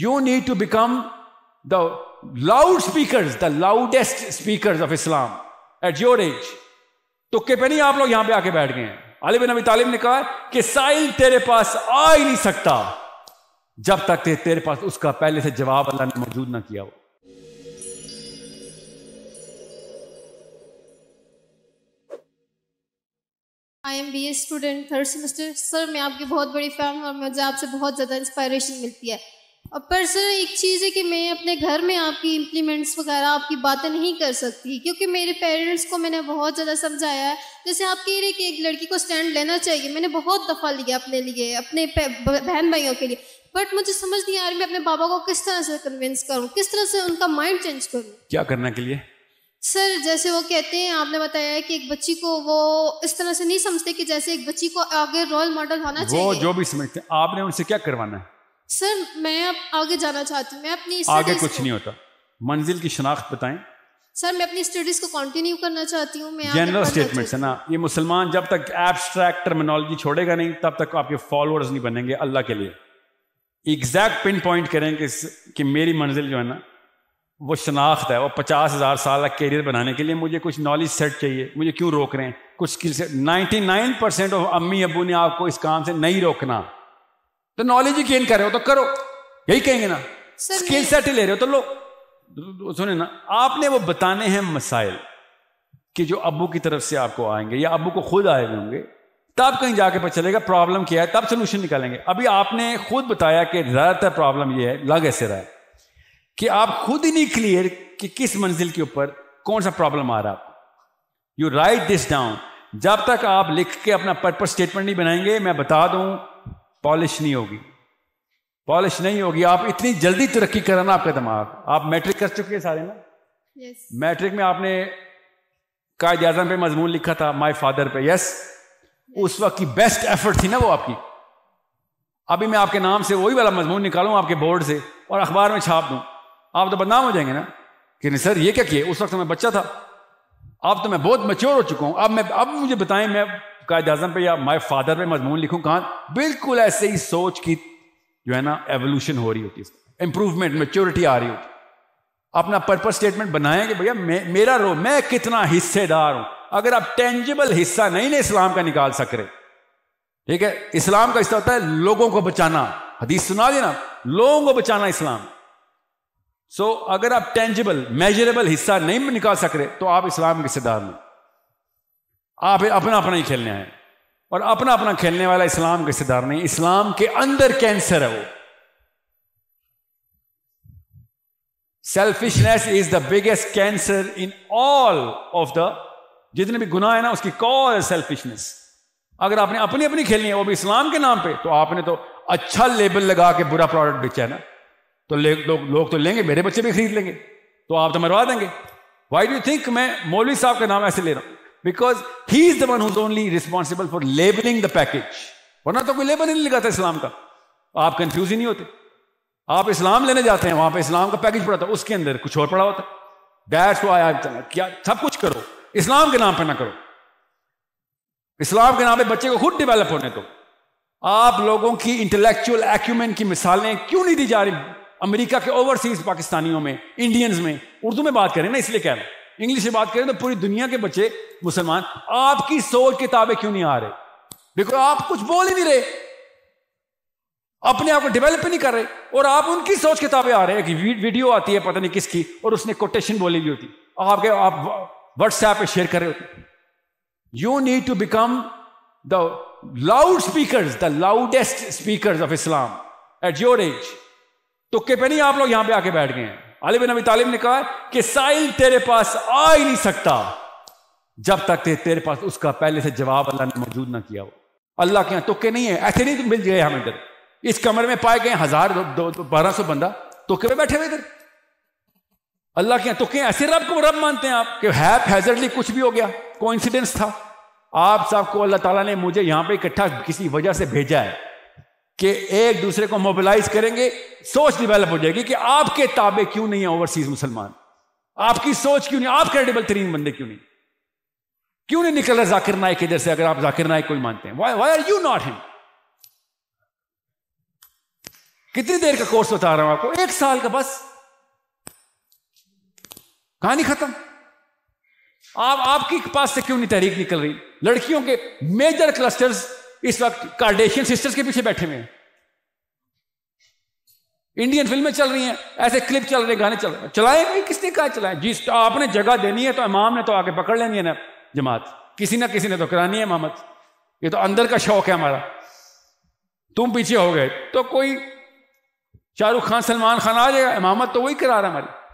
You need to become the loudspeakers, the loudest speakers of Islam at your age. तुक्के पे नहीं आप लोग यहां पे आके बैठ गए अली बिन अभी तालिब ने कहा कि साइल तेरे पास आ ही नहीं सकता जब तक ते, तेरे पास उसका पहले से जवाब अल्लाह ने मौजूद ना किया हो I am B A student third semester sir मैं आपकी बहुत बड़ी फैन हूँ और मुझे आपसे बहुत ज़्यादा इंस्पायरेशन मिलती है अब पर सर एक चीज़ है कि मैं अपने घर में आपकी इम्प्लीमेंट्स वगैरह आपकी बातें नहीं कर सकती क्योंकि मेरे पेरेंट्स को मैंने बहुत ज़्यादा समझाया है जैसे आप कह रहे कि एक लड़की को स्टैंड लेना चाहिए मैंने बहुत दफ़ा लिया अपने लिए अपने बहन भाइयों के लिए बट मुझे समझ नहीं आ रही मैं अपने बाबा को किस तरह से कन्विंस करूँ किस तरह से उनका माइंड चेंज करूँ क्या करने के लिए सर जैसे वो कहते हैं आपने बताया कि एक बच्ची को वो इस तरह से नहीं समझते कि जैसे एक बच्ची को आगे रोल मॉडल होना चाहिए वो जो भी समझते हैं आपने उनसे क्या करवाना है सर मैं अब आगे जाना चाहती हूँ मैं अपनी आगे कुछ नहीं होता मंजिल की शनाख्त बताएं सर मैं अपनी स्टडीज को कंटिन्यू करना चाहती हूँ मैं जनरल स्टेटमेंट है ना ये मुसलमान जब तक एब्स्ट्रैक्ट टर्मिनोलॉजी छोड़ेगा नहीं तब तक आपके फॉलोअर्स नहीं बनेंगे अल्लाह के लिए एग्जैक्ट पिन पॉइंट करें कि, कि मेरी मंजिल जो है ना वो शनाख्त है वो पचास हज़ार साल का करियर बनाने के लिए मुझे कुछ नॉलेज सेट चाहिए मुझे क्यों रोक रहे हैं कुछ skill set ninety nine percent of अम्मी अबू ने आपको इस काम से नहीं रोकना तो नॉलेज ही गेन कर रहे हो तो करो यही कहेंगे ना स्किल सेट ले रहे हो तो लो सुने ना आपने वो बताने हैं मसाइल कि जो अबू की तरफ से आपको आएंगे या अबू को खुद आए हुए होंगे तब कहीं जाके पता चलेगा प्रॉब्लम क्या है तब सोल्यूशन निकालेंगे अभी आपने खुद बताया कि ज़्यादातर प्रॉब्लम ये है लग ऐसे रहा है कि आप खुद ही नहीं क्लियर कि किस मंजिल के ऊपर कौन सा प्रॉब्लम आ रहा है यू राइट दिस डाउन जब तक आप लिख के अपना पर्पज स्टेटमेंट नहीं बनाएंगे मैं बता दूं पॉलिश नहीं होगी पॉलिश नहीं होगी आप इतनी जल्दी तरक्की कराना आपका दिमाग आप मैट्रिक कर चुके हैं सारे ना yes. मैट्रिक में आपने कायद आजम पे मजमून लिखा था माय फादर पे यस yes. उस वक्त की बेस्ट एफर्ट थी ना वो आपकी अभी मैं आपके नाम से वही वाला मजमून निकालू आपके बोर्ड से और अखबार में छाप दू आप तो बदनाम हो जाएंगे ना कि नहीं सर ये क्या किए उस वक्त तो मैं बच्चा था अब तो मैं बहुत मच्योर हो चुका हूं अब मैं अब मुझे बताएं मैं कायद अजम पे या माई फादर पर मजमून लिखूँ कहाँ बिल्कुल ऐसे ही सोच की जो है ना एवोल्यूशन हो रही होती है इंप्रूवमेंट मेच्योरिटी आ रही होती अपना पर्पज स्टेटमेंट बनाएंगे कि भैया मे, मेरा रो मैं कितना हिस्सेदार हूं अगर आप टेंजिबल हिस्सा नहीं ना इस्लाम का निकाल सक रहे ठीक है इस्लाम का हिस्सा होता है लोगों को बचाना हदीस सुना देना लोगों को बचाना इस्लाम सो so, अगर आप टेंजिबल मेजरेबल हिस्सा नहीं निकाल सक रहे तो आप इस्लाम के हिस्सेदार नहीं आप अपना अपना ही खेलने आए और अपना अपना खेलने वाला इस्लाम का हिस्सेदार नहीं इस्लाम के अंदर कैंसर है वो selfishness is the biggest cancer in all of the जितने भी गुनाह है ना उसकी कॉल है सेल्फिशनेस अगर आपने अपनी अपनी खेलनी है वो भी इस्लाम के नाम पे तो आपने तो अच्छा लेबल लगा के बुरा प्रोडक्ट बेचा है ना तो, तो लोग लो तो लेंगे मेरे बच्चे भी खरीद लेंगे तो आप तो मरवा देंगे वाई डू थिंक मैं मौलवी साहब का नाम ऐसे ले रहा हूं because he is the one who's only responsible for labelling the package वरना तो कोई लेबल नहीं लगाता इस्लाम का आप कंफ्यूज ही नहीं होते आप इस्लाम लेने जाते हैं वहां पे इस्लाम का पैकेज पड़ा था उसके अंदर कुछ और पड़ा होता दैट्स आया आई क्या सब कुछ करो इस्लाम के नाम पे ना करो इस्लाम के नाम पे बच्चे को खुद डिवेलप होने दो आप लोगों की इंटेलेक्चुअल एक्यूमेंट की मिसालें क्यों नहीं दी जा रही अमेरिका के ओवरसीज पाकिस्तानियों में इंडियंस में उर्दू में बात करें ना इसलिए कह रहा हूं इंग्लिश में बात करें तो पूरी दुनिया के बच्चे मुसलमान आपकी सोच किताबें क्यों नहीं आ रहे बिकॉज आप कुछ बोल ही नहीं रहे अपने आप को डेवलप नहीं कर रहे और आप उनकी सोच किताबें आ रहे हैं कि वीडियो आती है पता नहीं किसकी और उसने कोटेशन बोली हुई होती आपके आप व्हाट्सएप पे शेयर कर रहे होते you need to become the loud speaker the loudest speaker of Islam at your age तो पे नहीं आप लोग यहां पे आके बैठ गए हैं अली बिन अभी तालिब ने कहा कि साइल तेरे पास आ ही नहीं सकता जब तक ते, तेरे पास उसका पहले से जवाब अल्लाह ने मौजूद ना किया हो अल्लाह के यहाँ तुके नहीं है ऐसे नहीं मिल गए हम इधर इस कमरे में पाए गए हजार दो, दो, बारह सौ बंदा तुके में बैठे हुए इधर अल्लाह के यहाँ तुके ऐसे रब को रब मानते हैं आप कि है फैजरली कुछ भी हो गया कोइंसिडेंस था आप सबको अल्लाह ताला ने मुझे यहां पर इकट्ठा किसी वजह से भेजा है कि एक दूसरे को मोबिलाइज करेंगे सोच डिवेलप हो जाएगी कि आपके ताबे क्यों नहीं है ओवरसीज मुसलमान आपकी सोच क्यों नहीं आप क्रेडिबल तरीन बंदे क्यों नहीं क्यों नहीं निकल रहा जाकिर नायक इधर से अगर आप जाकिर नायक को ही मानते हैं why are you not him कितनी देर का कोर्स बता रहा हूं आपको एक साल का बस कहानी खत्म आप आपकी पास से क्यों नहीं तहरीक निकल रही लड़कियों के मेजर क्लस्टर्स इस वक्त कार्डेशियन सिस्टर्स के पीछे बैठे हुए हैं इंडियन फिल्में चल रही हैं ऐसे क्लिप चल रहे गाने चल रहे चलाए भाई किसने कहा चलाए जिस तो आपने जगह देनी है तो इमाम ने तो आके पकड़ लेनी है ना जमात किसी ना किसी ने तो करानी है इमामत ये तो अंदर का शौक है हमारा तुम पीछे हो गए तो कोई शाहरुख खान सलमान खान आ जाएगा इमामत तो वही करा रहा है हमारी